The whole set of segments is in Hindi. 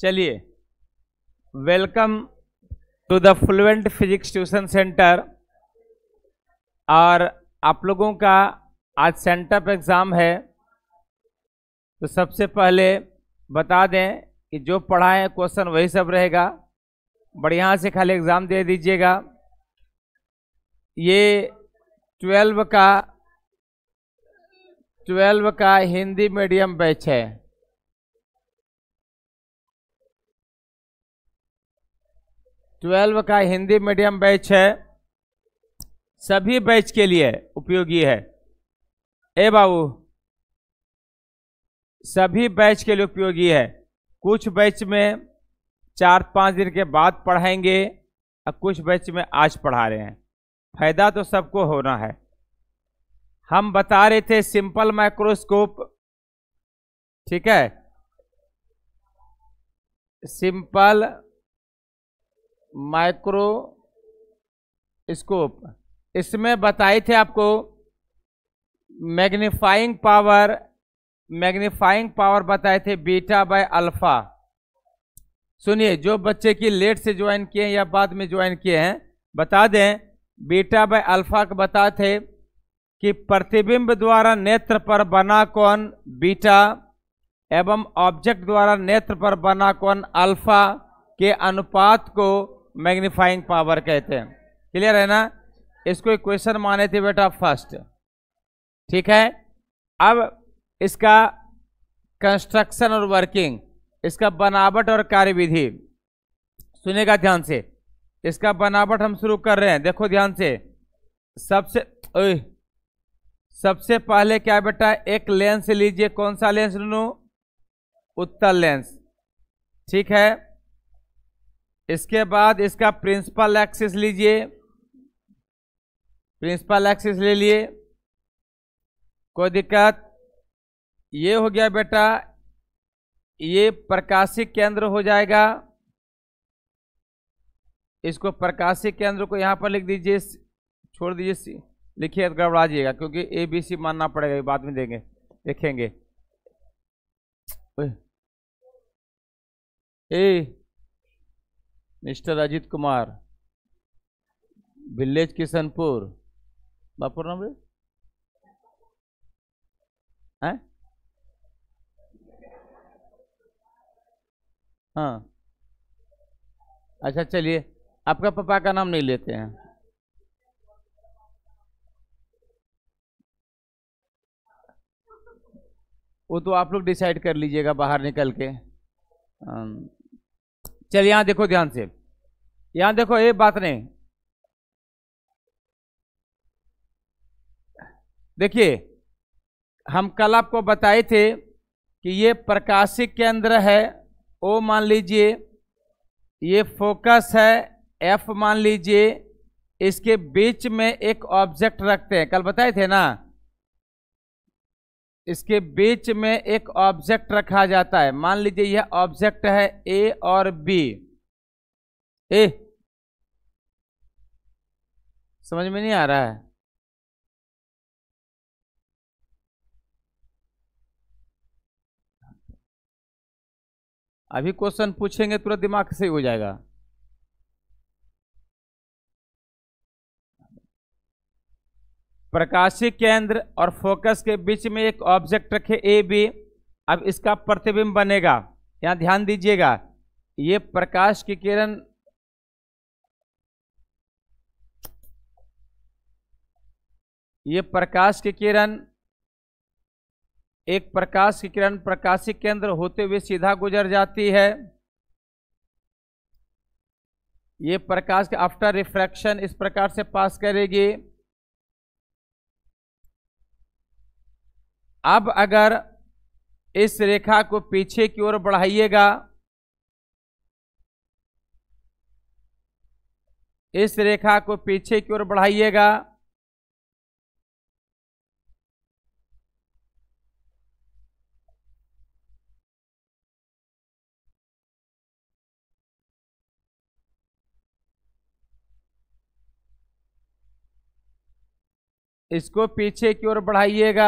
चलिए welcome to the fluent physics tuition centre और आप लोगों का आज सेंटर पर एग्ज़ाम है तो सबसे पहले बता दें कि जो पढ़ाए क्वेश्चन वही सब रहेगा बढ़िया से खाली एग्ज़ाम दे दीजिएगा ये ट्वेल्व का ट्वेल्व का हिंदी मीडियम बैच है ट्वेल्व का हिंदी मीडियम बैच है सभी बैच के लिए उपयोगी है ए बाबू सभी बैच के लिए उपयोगी है कुछ बैच में चार पाँच दिन के बाद पढ़ाएंगे और कुछ बैच में आज पढ़ा रहे हैं फायदा तो सबको होना है हम बता रहे थे सिंपल माइक्रोस्कोप ठीक है सिंपल माइक्रोस्कोप इसमें बताए थे आपको मैग्नीफाइंग पावर मैग्नीफाइंग पावर बताए थे बीटा बाय अल्फा सुनिए जो बच्चे की लेट से ज्वाइन किए हैं या बाद में ज्वाइन किए हैं बता दें बीटा बाय अल्फा का बता थे कि प्रतिबिंब द्वारा नेत्र पर बना कौन बीटा एवं ऑब्जेक्ट द्वारा नेत्र पर बना कौन अल्फा के अनुपात को मैग्नीफाइंग पावर कहते हैं क्लियर है ना इसको इक्वेशन माने थे बेटा फर्स्ट ठीक है अब इसका कंस्ट्रक्शन और वर्किंग इसका बनावट और कार्यविधि सुनेगा ध्यान से इसका बनावट हम शुरू कर रहे हैं देखो ध्यान से सबसे सबसे पहले क्या बेटा एक लेंस लीजिए कौन सा लेंस लू उत्तर लेंस ठीक है इसके बाद इसका प्रिंसिपल एक्सिस लीजिए प्रिंसिपल एक्सिस ले लिए कोई दिक्कत ये हो गया बेटा ये प्रकाशिक केंद्र हो जाएगा इसको प्रकाशिक केंद्र को यहाँ पर लिख दीजिए छोड़ दीजिए लिखिए गड़बड़ा तो गड़बड़ाजिएगा क्योंकि ए बी सी मानना पड़ेगा बाद में देंगे देखेंगे ए मिस्टर अजित कुमार विलेज किशनपुर बापुर नाम हैं हाँ अच्छा चलिए आपका पापा का नाम नहीं लेते हैं वो तो आप लोग डिसाइड कर लीजिएगा बाहर निकल के चलिए यहाँ देखो ध्यान से यहां देखो ये बात नहीं देखिए हम कल आपको बताए थे कि ये प्रकाशिक केंद्र है ओ मान लीजिए ये फोकस है एफ मान लीजिए इसके बीच में एक ऑब्जेक्ट रखते हैं कल बताए थे ना इसके बीच में एक ऑब्जेक्ट रखा जाता है मान लीजिए यह ऑब्जेक्ट है ए और बी ए समझ में नहीं आ रहा है अभी क्वेश्चन पूछेंगे तुरंत दिमाग से हो जाएगा प्रकाशी केंद्र और फोकस के बीच में एक ऑब्जेक्ट रखे ए बी अब इसका प्रतिबिंब बनेगा यहां ध्यान दीजिएगा ये प्रकाश की किरण ये प्रकाश की किरण एक प्रकाश की किरण प्रकाशिक केंद्र होते हुए सीधा गुजर जाती है ये प्रकाश के आफ्टर रिफ्रैक्शन इस प्रकार से पास करेगी अब अगर इस रेखा को पीछे की ओर बढ़ाइएगा इस रेखा को पीछे की ओर बढ़ाइएगा इसको पीछे की ओर बढ़ाइएगा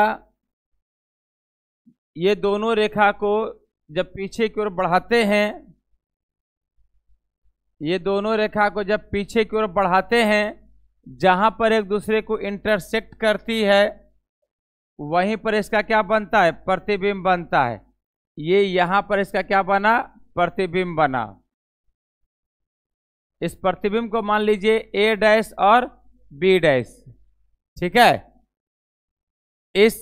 ये दोनों रेखा को जब पीछे की ओर बढ़ाते हैं ये दोनों रेखा को जब पीछे की ओर बढ़ाते हैं जहाँ पर एक दूसरे को इंटरसेक्ट करती है वहीं पर इसका क्या बनता है प्रतिबिंब बनता है ये यहाँ पर इसका क्या बना प्रतिबिंब बना इस प्रतिबिंब को मान लीजिए ए डैश और बी डैश ठीक है इस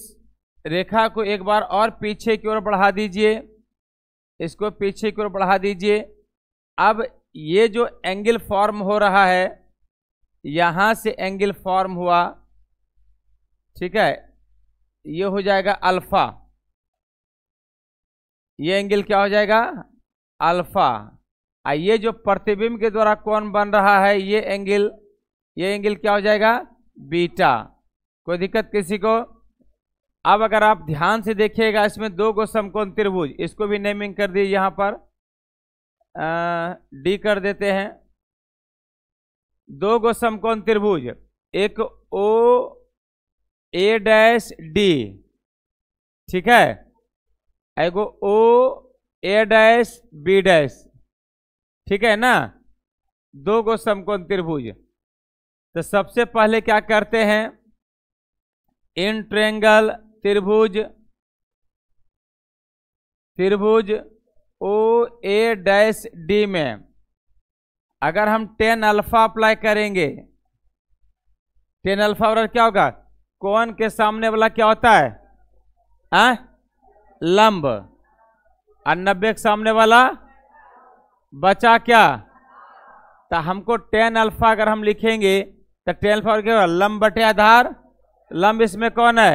रेखा को एक बार और पीछे की ओर बढ़ा दीजिए इसको पीछे की ओर बढ़ा दीजिए अब ये जो एंगल फॉर्म हो रहा है यहाँ से एंगल फॉर्म हुआ ठीक है ये हो जाएगा अल्फ़ा ये एंगल क्या हो जाएगा अल्फ़ा ये जो प्रतिबिंब के द्वारा कौन बन रहा है ये एंगल ये एंगल क्या हो जाएगा बीटा कोई दिक्कत किसी को अब अगर आप ध्यान से देखिएगा इसमें दो गो समकोण त्रिभुज इसको भी नेमिंग कर दिए यहाँ पर आ, डी कर देते हैं दो गो समकोण त्रिभुज एक ओ ए डैश डी ठीक है एगो O A dash B dash ठीक है ना दो गो समकोण त्रिभुज तो सबसे पहले क्या करते हैं इन ट्रेंगल त्रिभुज त्रिभुज ओ ए डैश डी में अगर हम टेन अल्फा अप्लाई करेंगे टेन अल्फा और क्या होगा कौन के सामने वाला क्या होता है आ? लंब और नब्बे के सामने वाला बचा क्या तो हमको टेन अल्फा अगर हम लिखेंगे तो टेन फॉर के लंब बटे आधार लंब इसमें कौन है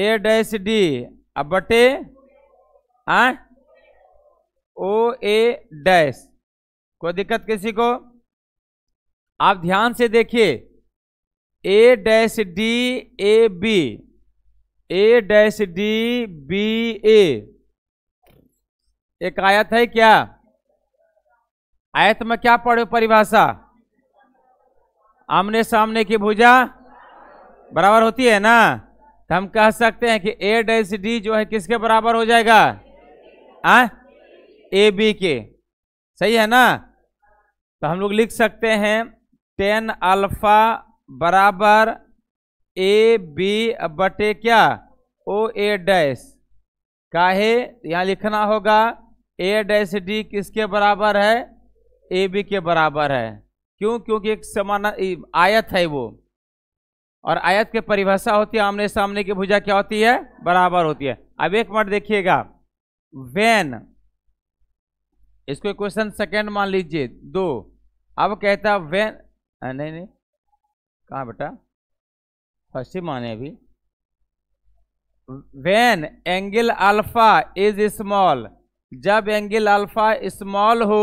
ए डैश डी अब बटे आ ओ ए डैश कोई दिक्कत किसी को आप ध्यान से देखिए A dash D A B A dash D B A एक आयत है क्या आयत में क्या पढ़े परिभाषा आमने सामने की भुजा बराबर होती है ना तो हम कह सकते हैं कि ए डैस डी जो है किसके बराबर हो जाएगा ए बी के सही है ना तो हम लोग लिख सकते हैं टेन अल्फा बराबर ए बी बटे क्या ओ ए डैस काहे यहाँ लिखना होगा ए डैस डी किसके बराबर है ए बी के बराबर है क्यों क्योंकि एक समान आयत है वो और आयत की परिभाषा होती है आमने सामने की भुजा क्या होती है बराबर होती है अब एक मिनट देखिएगा वेन इसको क्वेश्चन सेकंड मान लीजिए दो अब कहता वेन नहीं नहीं कहाँ बेटा फर्स्ट ही माने अभी when angle alpha is small जब एंगल अल्फा स्मॉल हो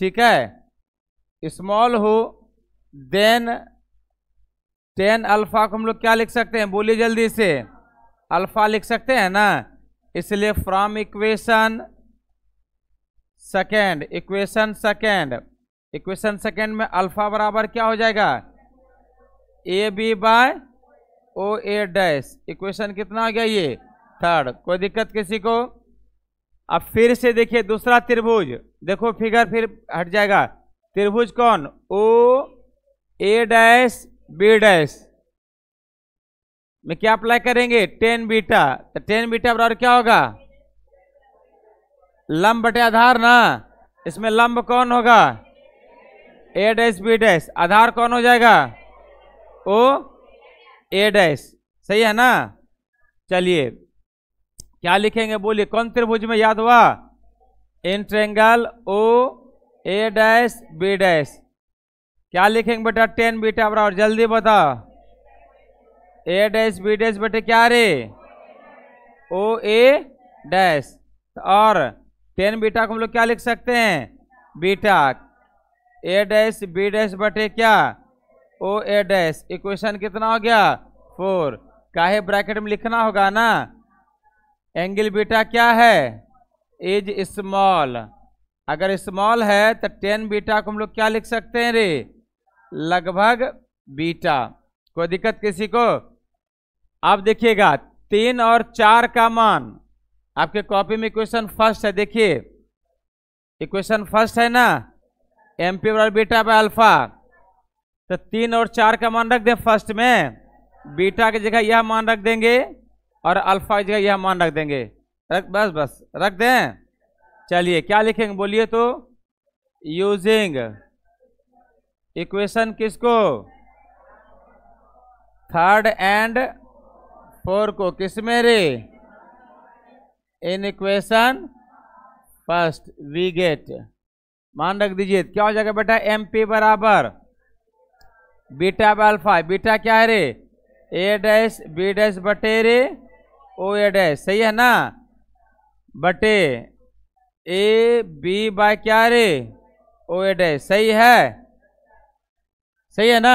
ठीक है स्मॉल हो देन टेन अल्फा को हम लोग क्या लिख सकते हैं बोलिए जल्दी से अल्फा लिख सकते हैं ना इसलिए from equation second equation second equation second में अल्फा बराबर क्या हो जाएगा A B by O A dash equation कितना हो गया ये थर्ड कोई दिक्कत किसी को अब फिर से देखिए दूसरा त्रिभुज देखो फिगर फिर हट जाएगा त्रिभुज कौन O A dash B dash में क्या अप्लाई करेंगे टेन बीटा तो टेन बीटा बराबर क्या होगा लंब बटे आधार ना इसमें लंब कौन होगा ए डैश बी डैश आधार कौन हो जाएगा ओ ए डैश सही है ना चलिए क्या लिखेंगे बोलिए कौन त्रिभुज में याद हुआ in triangle O A dash B dash क्या लिखेंगे बेटा टेन बीटा बराबर जल्दी बताओ ए डैश बी डैश बेटे क्या रे ओ ए डैश और टेन बीटा को हम लोग क्या लिख सकते हैं beta A dash B dash बटे क्या ओ ए डैश इक्वेशन कितना हो गया फोर काहे ब्रैकेट में लिखना होगा ना एंगल बीटा क्या है इज स्मॉल अगर स्मॉल है तो टेन बीटा को हम लोग क्या लिख सकते हैं रे लगभग बीटा कोई दिक्कत किसी को आप देखिएगा तीन और चार का मान आपके कॉपी में इक्वेशन फर्स्ट है देखिए इक्वेशन फर्स्ट है ना एम पी बराबर बीटा बाय अल्फा तो तीन और चार का मान रख दें फर्स्ट में बीटा की जगह यह मान रख देंगे और अल्फा की जगह यह मान रख देंगे रख बस बस रख दें चलिए क्या लिखेंगे बोलिए तो यूजिंग इक्वेशन किसको थर्ड एंड फोर को किसमें रे in equation first we get मान रख दीजिए क्या हो जाएगा बेटा एम पी बराबर बीटा बल्फा बीटा क्या है रे ए डैश बी डैश बटे रे ओ ए डैश सही है ना बटे ए बी बाय क्या रे ओ ए डे सही है सही है ना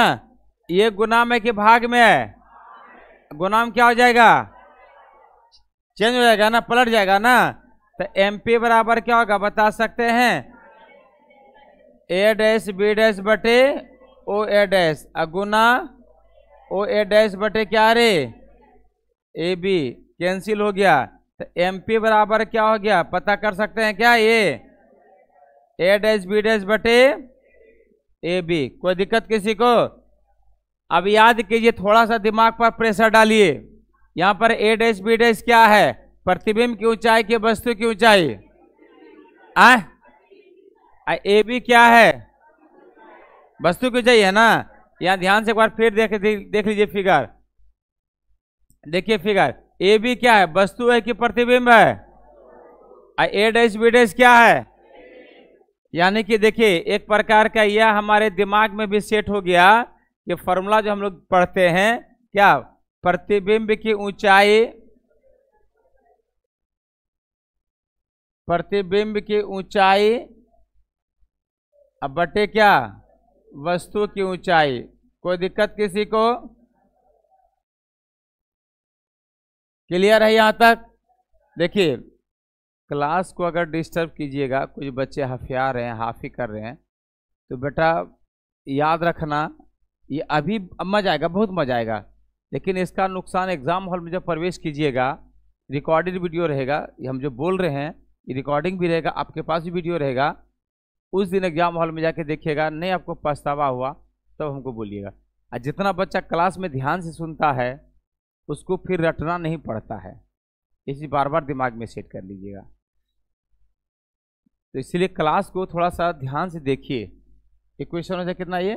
ये गुना में कि भाग में है गुना में क्या हो जाएगा चेंज हो जाएगा ना पलट जाएगा ना तो एम पी बराबर क्या होगा बता सकते हैं ए डैस बी डैश बटे ओ A dash अगुना O A dash बटे क्या रे ए बी कैंसिल हो गया तो एम पी बराबर क्या हो गया पता कर सकते हैं क्या ये ए डैश बी डैश बटे ए बी कोई दिक्कत किसी को अब याद कीजिए थोड़ा सा दिमाग पर प्रेशर डालिए यहाँ पर ए डैश बी डैश क्या है प्रतिबिंब की ऊंचाई की वस्तु की ऊंचाई ए बी क्या है वस्तु की ऊंचाई है ना यहाँ ध्यान से एक बार फिर देख देख लीजिए फिगर देखिए फिगर ए बी क्या है वस्तु है कि प्रतिबिंब है ए डैश बी डैश क्या है यानी कि देखिए एक प्रकार का यह हमारे दिमाग में भी सेट हो गया कि फॉर्मूला जो हम लोग पढ़ते हैं क्या प्रतिबिंब की ऊंचाई प्रतिबिंब की ऊंचाई अब बटे क्या वस्तु की ऊंचाई कोई दिक्कत किसी को क्लियर है यहाँ तक देखिए क्लास को अगर डिस्टर्ब कीजिएगा कुछ बच्चे हफिया रहे हैं हाफी कर रहे हैं तो बेटा याद रखना ये अभी मज़ा आएगा बहुत मज़ा आएगा लेकिन इसका नुकसान एग्ज़ाम हॉल में जब प्रवेश कीजिएगा रिकॉर्डेड वीडियो रहेगा ये हम जो बोल रहे हैं ये रिकॉर्डिंग भी रहेगा आपके पास भी वीडियो रहेगा उस दिन एग्ज़ाम हॉल में जाके देखिएगा नहीं आपको पछतावा हुआ तब तो हमको बोलिएगा और जितना बच्चा क्लास में ध्यान से सुनता है उसको फिर रटना नहीं पड़ता है इसी बार बार दिमाग में सेट कर लीजिएगा तो इसलिए क्लास को थोड़ा सा ध्यान से देखिए इक्वेशन हो जाए कितना ये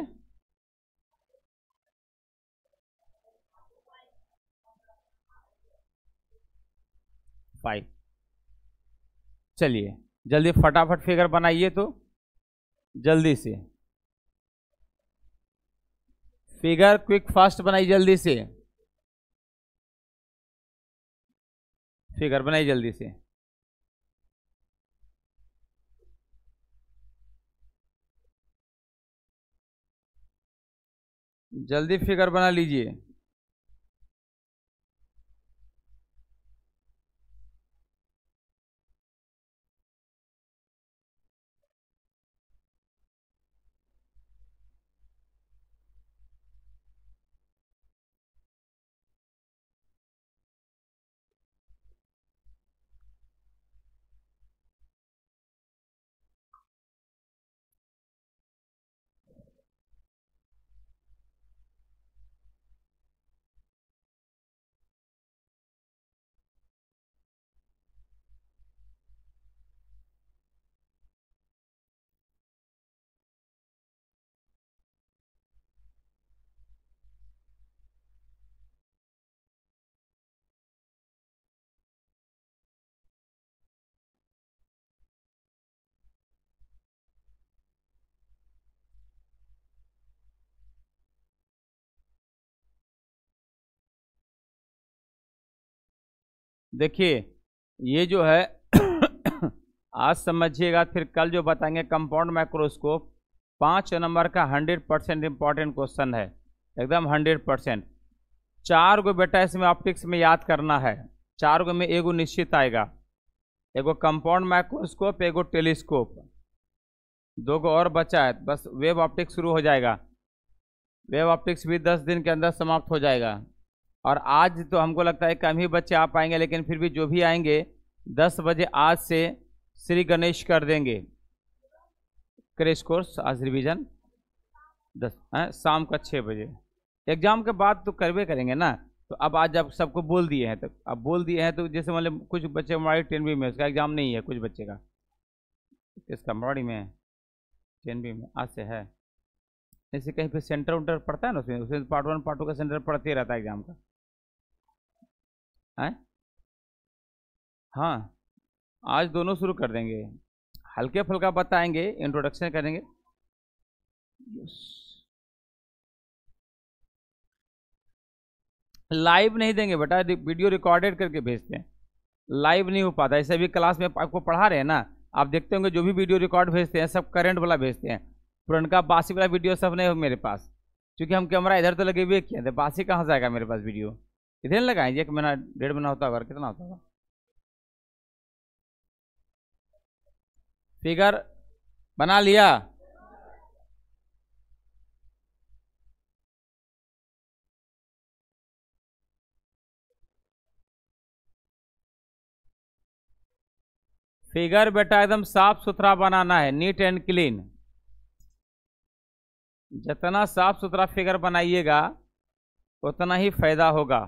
फाइव चलिए जल्दी फटाफट फिगर बनाइए तो जल्दी से फिगर क्विक फास्ट बनाइए जल्दी से फिगर बनाई जल्दी से जल्दी फिगर बना लीजिए देखिए ये जो है आज समझिएगा फिर कल जो बताएंगे कंपाउंड माइक्रोस्कोप पाँच नंबर का हंड्रेड परसेंट इम्पॉर्टेंट क्वेश्चन है एकदम हंड्रेड परसेंट चार गो बेटा इसमें ऑप्टिक्स में याद करना है चार गो में एगो निश्चित आएगा एगो कंपाउंड माइक्रोस्कोप एगो टेलीस्कोप दो गो और बचा है बस वेब ऑप्टिक्स शुरू हो जाएगा वेब ऑप्टिक्स भी दस दिन के अंदर समाप्त हो जाएगा और आज तो हमको लगता है कम ही बच्चे आ पाएंगे लेकिन फिर भी जो भी आएंगे दस बजे आज से श्री गणेश कर देंगे क्रेश कोर्स आज रिविजन दस है शाम का छः बजे एग्ज़ाम के बाद तो करवे करेंगे ना तो अब आज आप सबको बोल दिए हैं तो अब बोल दिए हैं तो जैसे मतलब कुछ बच्चे मोराड़ी टेन बी में उसका एग्ज़ाम नहीं है कुछ बच्चे का किसका मोराड़ी में टेन बी में आज से है ऐसे कहीं पे सेंटर उंटर पड़ता है ना उसमें उसमें पार्ट वन पार्ट टू का सेंटर पढ़ते रहता है एग्ज़ाम का हैं हाँ आज दोनों शुरू कर देंगे हल्के फुल्का बताएंगे इंट्रोडक्शन करेंगे लाइव नहीं देंगे बेटा वीडियो रिकॉर्डेड करके भेजते हैं लाइव नहीं हो पाता ऐसे भी क्लास में आपको पढ़ा रहे हैं ना आप देखते होंगे जो भी वीडियो रिकॉर्ड भेजते हैं सब करंट वाला भेजते हैं पुरनका बासी वाला वीडियो सब नहीं हो मेरे पास क्योंकि हम कैमरा इधर तो लगे हुए किए थे बासी कहाँ से आएगा मेरे पास वीडियो इतने लगाएंगे एक महीना डेढ़ महीना होता होगा कितना होता होगा फिगर बना लिया फिगर बेटा एकदम साफ सुथरा बनाना है नीट एंड क्लीन जितना साफ सुथरा फिगर बनाइएगा उतना ही फायदा होगा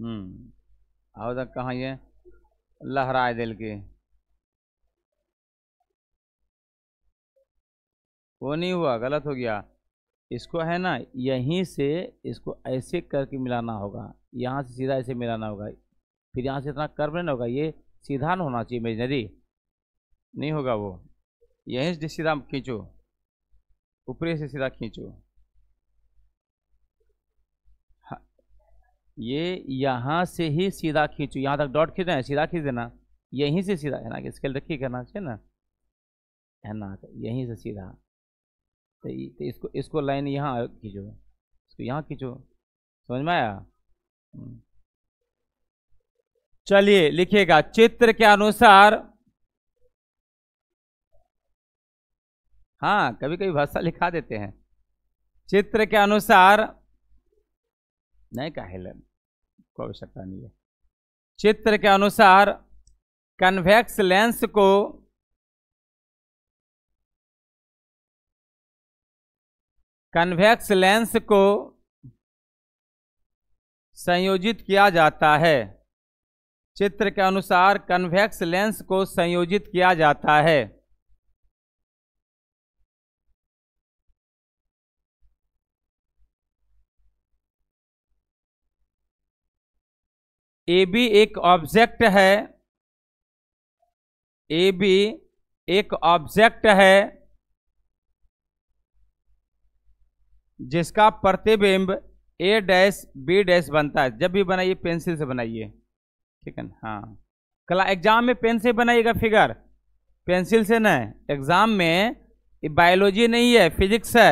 हम्म। आओ तक कहाँ ये लहराए दिल के वो नहीं हुआ गलत हो गया इसको है ना यहीं से इसको ऐसे करके मिलाना होगा यहाँ से सीधा ऐसे मिलाना होगा फिर यहाँ से इतना कर्म नहीं होगा ये सीधा ना होना चाहिए नदी नहीं होगा वो यहीं से सीधा खींचो ऊपरी से सीधा खींचो ये यहाँ से ही सीधा खींचो यहाँ तक डॉट खींचना है सीधा खींच देना यहीं से सीधा है ना कि स्केल रखिए करना चाहिए ना है ना तो यहीं से सीधा तो, तो इसको इसको लाइन यहाँ खींचो इसको यहाँ खींचो समझ में आया हम्म। चलिए लिखिएगा चित्र के अनुसार हाँ कभी कभी भाषा लिखा देते हैं चित्र के अनुसार नहीं काहे को आवश्यकता नहीं है चित्र के अनुसार कन्वेक्स लेंस को कन्वेक्स लेंस को संयोजित किया जाता है चित्र के अनुसार कन्वेक्स लेंस को संयोजित किया जाता है ए बी एक ऑब्जेक्ट है ए बी एक ऑब्जेक्ट है जिसका प्रतिबिंब ए डैश बी डैश बनता है जब भी बनाइए पेंसिल से बनाइए ठीक है हाँ कला एग्जाम में पेन से बनाइएगा फिगर पेंसिल से ना एग्जाम में बायोलॉजी नहीं है फिजिक्स है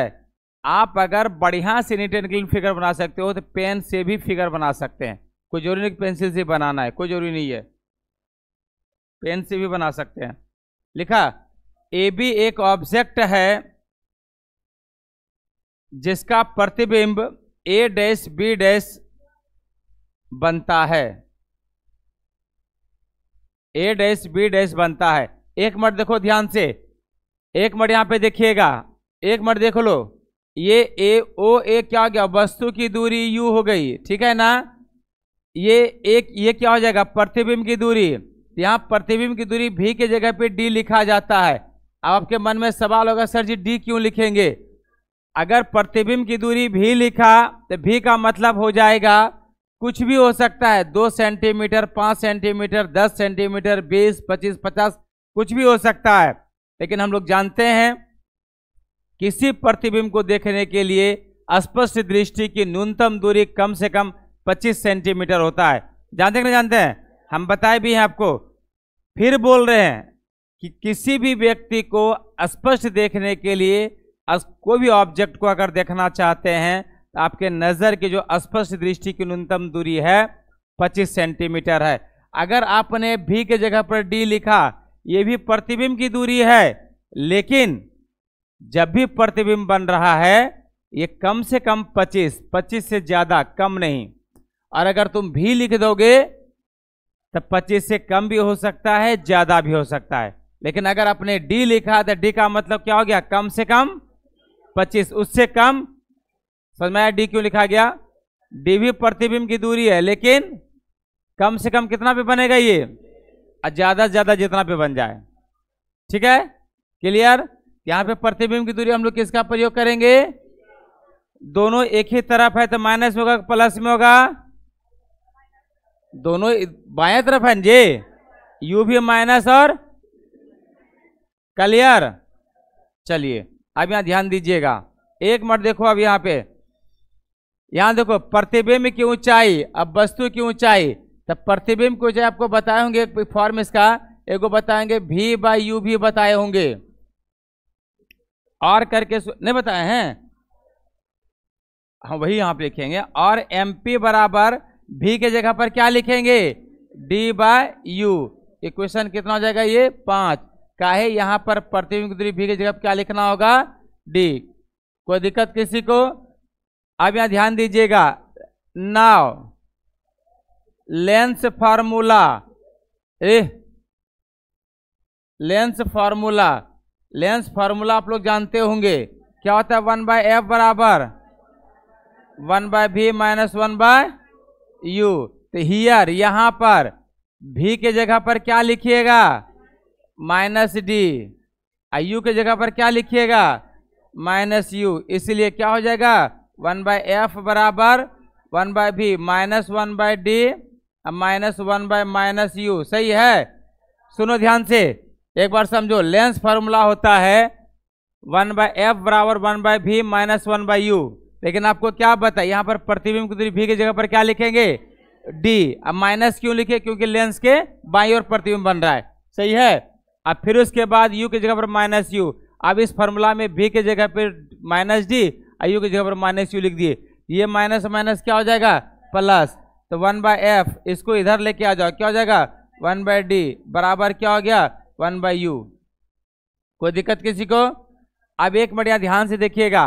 आप अगर बढ़िया से नीट एंड क्लीन फिगर बना सकते हो तो पेन से भी फिगर बना सकते हैं कोई जरूरी नहीं पेंसिल से बनाना है कोई जरूरी नहीं है पेन से भी बना सकते हैं लिखा ए बी एक ऑब्जेक्ट है जिसका प्रतिबिंब ए डैश बी डैश बनता है ए डैश बी डैश बनता है एक मट देखो ध्यान से एक मट यहां पे देखिएगा एक मट देख लो ये ए ओ ए क्या हो गया वस्तु की दूरी यू हो गई ठीक है ना ये एक ये क्या हो जाएगा प्रतिबिंब की दूरी तो यहाँ प्रतिबिंब की दूरी भी के जगह पे डी लिखा जाता है अब आपके मन में सवाल होगा सर जी डी क्यों लिखेंगे अगर प्रतिबिंब की दूरी भी लिखा तो भी का मतलब हो जाएगा कुछ भी हो सकता है दो सेंटीमीटर पाँच सेंटीमीटर दस सेंटीमीटर बीस पच्चीस पचास कुछ भी हो सकता है लेकिन हम लोग जानते हैं किसी प्रतिबिंब को देखने के लिए स्पष्ट दृष्टि की न्यूनतम दूरी कम से कम पच्चीस सेंटीमीटर होता है जानते कि नहीं जानते हैं हम बताए भी हैं आपको फिर बोल रहे हैं कि किसी भी व्यक्ति को स्पष्ट देखने के लिए कोई भी ऑब्जेक्ट को अगर देखना चाहते हैं तो आपके नज़र की जो स्पष्ट दृष्टि की न्यूनतम दूरी है 25 सेंटीमीटर है अगर आपने भी के जगह पर डी लिखा ये भी प्रतिबिंब की दूरी है लेकिन जब भी प्रतिबिंब बन रहा है ये कम से कम 25 25 से ज़्यादा कम नहीं और अगर तुम भी लिख दोगे तो 25 से कम भी हो सकता है ज्यादा भी हो सकता है लेकिन अगर आपने डी लिखा तो डी का मतलब क्या हो गया कम से कम 25 उससे कम समझ में आया डी क्यों लिखा गया डी भी प्रतिबिंब की दूरी है लेकिन कम से कम कितना पे बनेगा ये और ज्यादा से ज्यादा जितना पे बन जाए ठीक है क्लियर यहां पे प्रतिबिंब की दूरी हम लोग किसका प्रयोग करेंगे दोनों एक ही तरफ है तो माइनस होगा प्लस में होगा दोनों बाएं तरफ है जे यू भी माइनस और क्लियर चलिए अब यहाँ ध्यान दीजिएगा एक मिनट देखो अब यहाँ पे यहाँ देखो प्रतिबिंब की ऊंचाई अब वस्तु की ऊंचाई तब तो प्रतिबिंब की ऊंचाई आपको बताए होंगे फॉर्म इसका एगो बताएंगे भी बाई यू भी बताए होंगे और करके नहीं बताए हैं हम हाँ, वही यहाँ पे लिखेंगे और एम पी बराबर भी के जगह पर क्या लिखेंगे डी बाय यू इक्वेशन कितना हो जाएगा ये पांच काहे यहां पर प्रतिबिंब दूरी भी के जगह क्या लिखना होगा डी कोई दिक्कत किसी को अब यहां ध्यान दीजिएगा now lens formula lens formula lens formula आप लोग जानते होंगे क्या होता है वन बाय एफ बराबर वन बाय भी माइनस वन बाय यू तो हियर यहाँ पर भी के जगह पर क्या लिखिएगा माइनस डी यू के जगह पर क्या लिखिएगा माइनस यू इसलिए क्या हो जाएगा वन बाय एफ बराबर वन बाय भी minus one by D minus one by minus U सही है सुनो ध्यान से एक बार समझो लेंस फार्मूला होता है वन बाय एफ बराबर वन बाय भी माइनस वन बाय यू लेकिन आपको क्या बताए यहाँ पर प्रतिबिंब की दूरी भी की जगह पर क्या लिखेंगे डी अब माइनस क्यों लिखे क्योंकि लेंस के बाई और प्रतिबिंब बन रहा है सही है अब फिर उसके बाद यू की जगह पर माइनस यू अब इस फॉर्मूला में भी के जगह पर माइनस डी और यू की जगह पर माइनस यू लिख दिए ये माइनस माइनस क्या हो जाएगा प्लस तो वन बाय एफ इसको इधर लेके आ जाओ क्या हो जाएगा वन बाय डी बराबर क्या हो गया वन बाय यू कोई दिक्कत किसी को अब एक मिनट यहाँ ध्यान से देखिएगा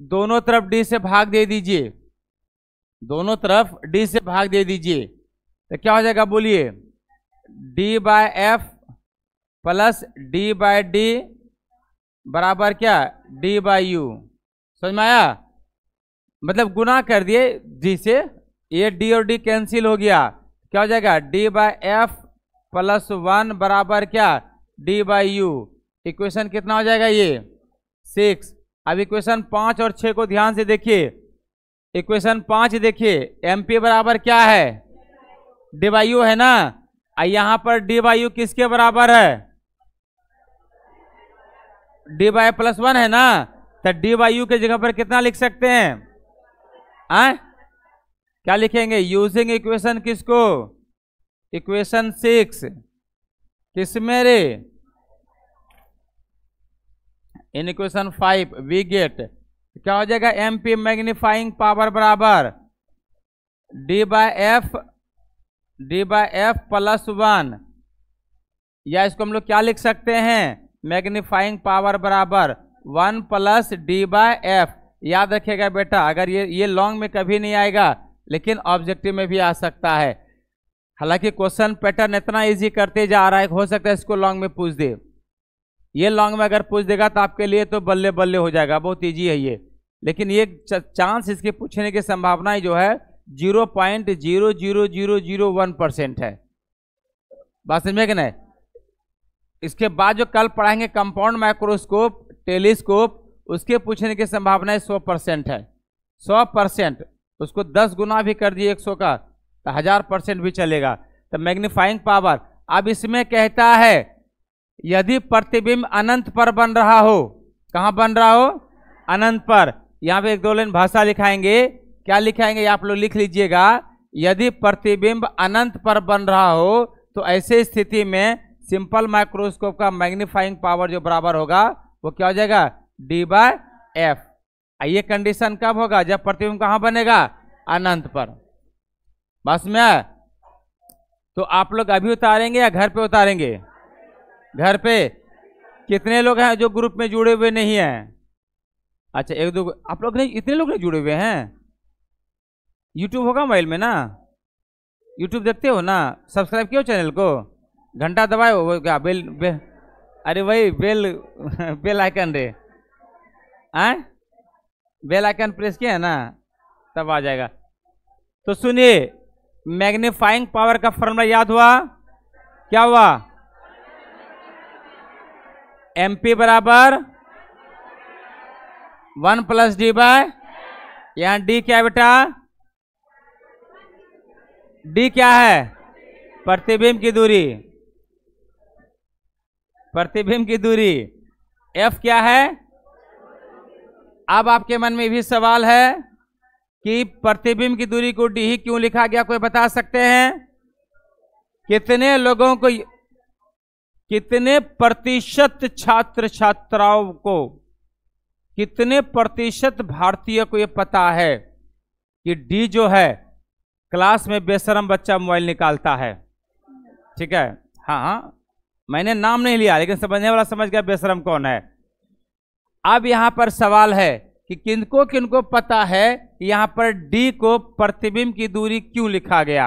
दोनों तरफ डी से भाग दे दीजिए दोनों तरफ डी से भाग दे दीजिए तो क्या हो जाएगा बोलिए D by F plus D by D बराबर क्या डी बाई यू समझ में आया मतलब गुना कर दिए डी से ये डी और डी कैंसिल हो गया क्या हो जाएगा D by F plus one बराबर क्या डी बाई यू इक्वेशन कितना हो जाएगा ये सिक्स अब इक्वेशन पाँच और छः को ध्यान से देखिए इक्वेशन पाँच देखिए एम पी बराबर क्या है डी वाई यू है ना यहाँ पर डी वाई यू किसके बराबर है डी वाई प्लस वन है ना तो डी वाई यू के जगह पर कितना लिख सकते हैं आ? हाँ? क्या लिखेंगे यूजिंग इक्वेशन किसको इक्वेशन सिक्स किसमें रे in equation five we get क्या हो जाएगा एम पी मैग्निफाइंग पावर बराबर D by F D by F plus one या इसको हम लोग क्या लिख सकते हैं मैग्नीफाइंग पावर बराबर one plus D by F याद रखेगा बेटा अगर ये ये लॉन्ग में कभी नहीं आएगा लेकिन ऑब्जेक्टिव में भी आ सकता है हालांकि क्वेश्चन पैटर्न इतना इजी करते जा रहा है हो सकता है इसको लॉन्ग में पूछ दे ये लॉन्ग में अगर पूछ देगा तो आपके लिए तो बल्ले बल्ले हो जाएगा बहुत ईजी है ये लेकिन ये चांस इसके पूछने की संभावना जो है zero point zero zero zero zero one percent है बात समझ में कि नहीं इसके बाद जो कल पढ़ाएंगे कंपाउंड माइक्रोस्कोप टेलीस्कोप उसके पूछने की संभावना सौ परसेंट है सौ परसेंट उसको दस गुना भी कर दिए एक सौ का तो हज़ार परसेंट भी चलेगा तो मैग्नीफाइंग पावर अब इसमें कहता है यदि प्रतिबिंब अनंत पर बन रहा हो कहाँ बन रहा हो अनंत पर यहाँ पे एक दो लाइन भाषा लिखाएंगे क्या लिखाएंगे आप लोग लिख लीजिएगा यदि प्रतिबिंब अनंत पर बन रहा हो तो ऐसे स्थिति में सिंपल माइक्रोस्कोप का मैग्नीफाइंग पावर जो बराबर होगा वो क्या हो जाएगा डी बाय एफ ये कंडीशन कब होगा जब प्रतिबिंब कहाँ बनेगा अनंत पर बस में तो आप लोग अभी उतारेंगे या घर पे उतारेंगे घर पे कितने लोग हैं जो ग्रुप में जुड़े हुए नहीं हैं अच्छा एक दो आप लोग नहीं इतने लोग नहीं जुड़े हुए हैं यूट्यूब होगा मोबाइल में ना यूट्यूब देखते हो ना सब्सक्राइब किया चैनल को घंटा दबाए हो क्या बेल बे, अरे वही बेल बेल आइकन रे आए बेल आइकन प्रेस किया है ना तब आ जाएगा तो सुनिए मैग्नीफाइंग पावर का फॉर्मूला याद हुआ क्या हुआ एम पी बराबर वन प्लस डी बाय यहां डी क्या बेटा डी क्या है प्रतिबिंब की दूरी प्रतिबिंब की दूरी एफ क्या है अब आपके मन में भी सवाल है कि प्रतिबिंब की दूरी को डी ही क्यों लिखा गया कोई बता सकते हैं कितने लोगों को कितने प्रतिशत छात्र छात्राओं को कितने प्रतिशत भारतीय को ये पता है कि डी जो है क्लास में बेशरम बच्चा मोबाइल निकालता है ठीक है हाँ हाँ मैंने नाम नहीं लिया लेकिन समझने वाला समझ गया बेशरम कौन है अब यहाँ पर सवाल है कि किनको किनको पता है यहाँ पर डी को प्रतिबिंब की दूरी क्यों लिखा गया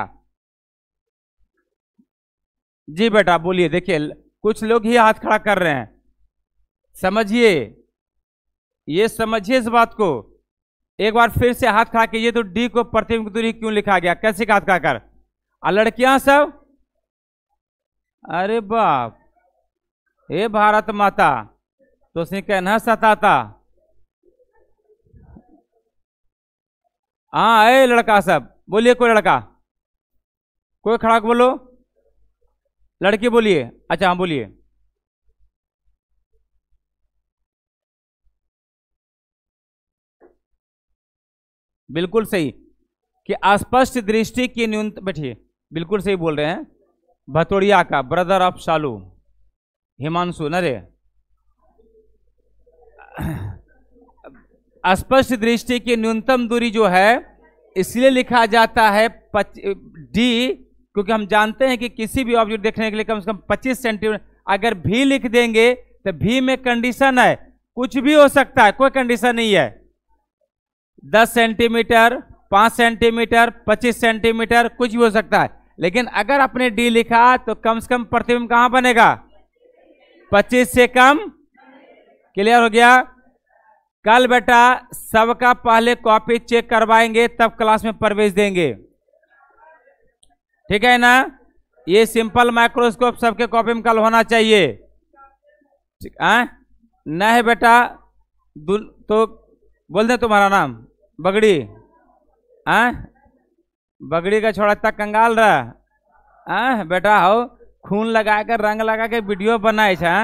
जी बेटा बोलिए देखिए कुछ लोग ही हाथ खड़ा कर रहे हैं समझिए ये समझिए इस बात को एक बार फिर से हाथ खड़ा कीजिए तो डी को प्रतिम दूरी क्यों लिखा गया कैसे हाथ खड़ा कर और लड़कियां सब अरे बाप हे भारत माता तो उसने कहना सताता हाँ ए लड़का सब बोलिए कोई लड़का कोई खड़ा बोलो लड़के बोलिए अच्छा हाँ बोलिए बिल्कुल सही कि अस्पष्ट दृष्टि की न्यूनतम बैठिए बिल्कुल सही बोल रहे हैं भतोड़िया का ब्रदर ऑफ शालू हिमांशु नरे अस्पष्ट दृष्टि की न्यूनतम दूरी जो है इसलिए लिखा जाता है डी क्योंकि हम जानते हैं कि किसी भी ऑब्जेक्ट देखने के लिए कम से कम 25 सेंटीमीटर अगर भी लिख देंगे तो भी में कंडीशन है कुछ भी हो सकता है कोई कंडीशन नहीं है 10 सेंटीमीटर 5 सेंटीमीटर 25 सेंटीमीटर कुछ भी हो सकता है लेकिन अगर आपने डी लिखा तो कम से कम प्रतिबिंब कहां बनेगा 25 से कम क्लियर हो गया कल बेटा सबका पहले कॉपी चेक करवाएंगे तब क्लास में प्रवेश देंगे ठीक है ना ये सिंपल माइक्रोस्कोप सबके कॉपी में कल होना चाहिए ठीक है है बेटा तो बोल दे तुम्हारा नाम बगड़ी आ बगड़ी का छोड़ा तक कंगाल रहा आ बेटा हो खून लगा कर रंग लगा के वीडियो बनाए छ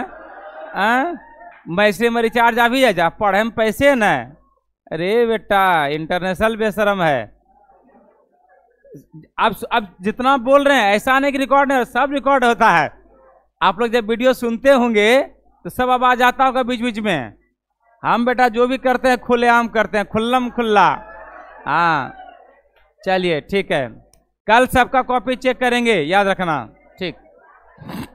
मैसे में रिचार्ज आ भी जा पढ़े में पैसे न अरे बेटा इंटरनेशनल बेशरम है अब अब जितना बोल रहे हैं ऐसा नहीं कि रिकॉर्ड नहीं सब रिकॉर्ड होता है आप लोग जब वीडियो सुनते होंगे तो सब आवाज आता होगा बीच बीच में हम बेटा जो भी करते हैं खुलेआम करते हैं खुल्लम खुल्ला हाँ चलिए ठीक है कल सबका कॉपी चेक करेंगे याद रखना ठीक